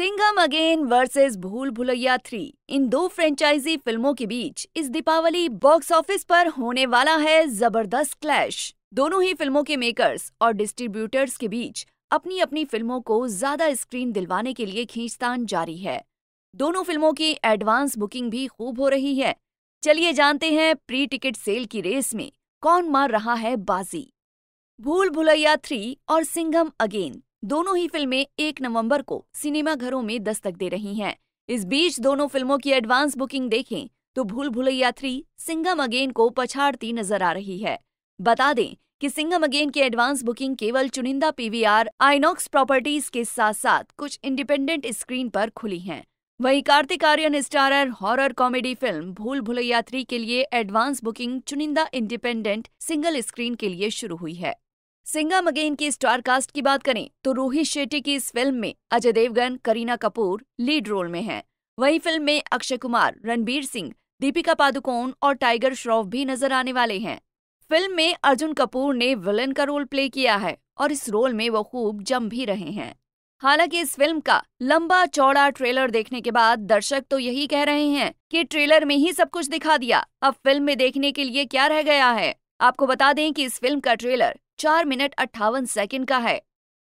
Singham again versus भूल Bhulaiyaa three इन दो franchise फिल्मों के बीच इस दीपावली बॉक्स ऑफिस पर होने वाला है जबरदस्त क्लैश दोनों ही फिल्मों के मेकर्स और डिस्ट्रीब्यूटर्स के बीच अपनी अपनी फिल्मों को ज्यादा स्क्रीन दिलवाने के लिए खींचतान जारी है दोनों फिल्मों की एडवांस बुकिंग भी खूब हो रही है चलिए जानते हैं प्री टिकट सेल की रेस में कौन मार रहा है बाजी भूल भुलैया थ्री और सिंघम अगेन दोनों ही फिल्में एक नवंबर को सिनेमाघरों में दस्तक दे रही हैं। इस बीच दोनों फिल्मों की एडवांस बुकिंग देखें तो भूल भुलैया थ्री सिंगम अगेन को पछाड़ती नजर आ रही है बता दें कि सिंगम अगेन की एडवांस बुकिंग केवल चुनिंदा पीवीआर आइनॉक्स प्रॉपर्टीज के साथ साथ कुछ इंडिपेंडेंट स्क्रीन पर खुली हैं वहीं Kartik Aaryan starrer horror comedy film Bhool Bhulaiyaa three के लिए एडवांस बुकिंग चुनिंदा इंडिपेंडेंट सिंगल स्क्रीन के लिए शुरू हुई है सिंगा मगेन की स्टार कास्ट की बात करें तो रोहित शेट्टी की इस फिल्म में अजय देवगन करीना कपूर लीड रोल में हैं। वहीं फिल्म में अक्षय कुमार रणबीर सिंह दीपिका पादुकोण और टाइगर श्रॉफ भी नजर आने वाले हैं फिल्म में अर्जुन कपूर ने विलन का रोल प्ले किया है और इस रोल में वो खूब जम भी रहे हैं हालांकि इस फिल्म का लंबा चौड़ा ट्रेलर देखने के बाद दर्शक तो यही कह रहे हैं कि ट्रेलर में ही सब कुछ दिखा दिया अब फिल्म में देखने के लिए क्या रह गया है आपको बता दें कि इस फिल्म का ट्रेलर चार मिनट अट्ठावन सेकंड का है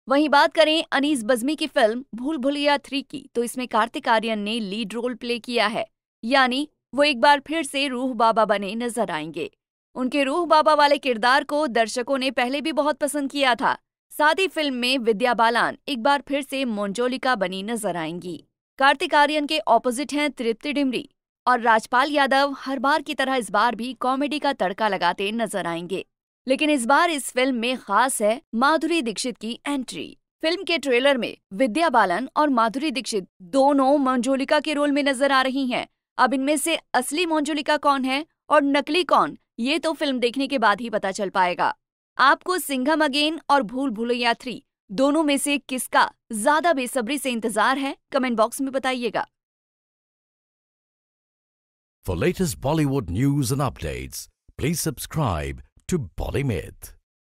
वहीं बात करें अनीस बज्मी की फिल्म भूल भुलिया थ्री की तो इसमें कार्तिक आर्यन ने लीड रोल प्ले किया है यानी वो एक बार फिर से रूह बाबा बने नजर आएंगे उनके रूह बाबा वाले किरदार को दर्शकों ने पहले भी बहुत पसंद किया था साथ ही फिल्म में विद्या बालान एक बार फिर से मोन्जोलिका बनी नजर आएंगी कार्तिक आर्यन के ऑपोजिट हैं तृप्ति डिमरी और राजपाल यादव हर बार की तरह इस बार भी कॉमेडी का तड़का लगाते नजर आएंगे लेकिन इस बार इस फिल्म में खास है माधुरी दीक्षित की एंट्री फिल्म के ट्रेलर में विद्या बालन और माधुरी दीक्षित दोनों मंजोलिका के रोल में नजर आ रही हैं। अब इनमें से असली मंजोलिका कौन है और नकली कौन ये तो फिल्म देखने के बाद ही पता चल पाएगा आपको सिंघम अगेन और भूल भूलैया थ्री दोनों में से किसका ज्यादा बेसब्री से इंतजार है कमेंट बॉक्स में बताइएगा For latest Bollywood news and updates, please subscribe to Bodymate.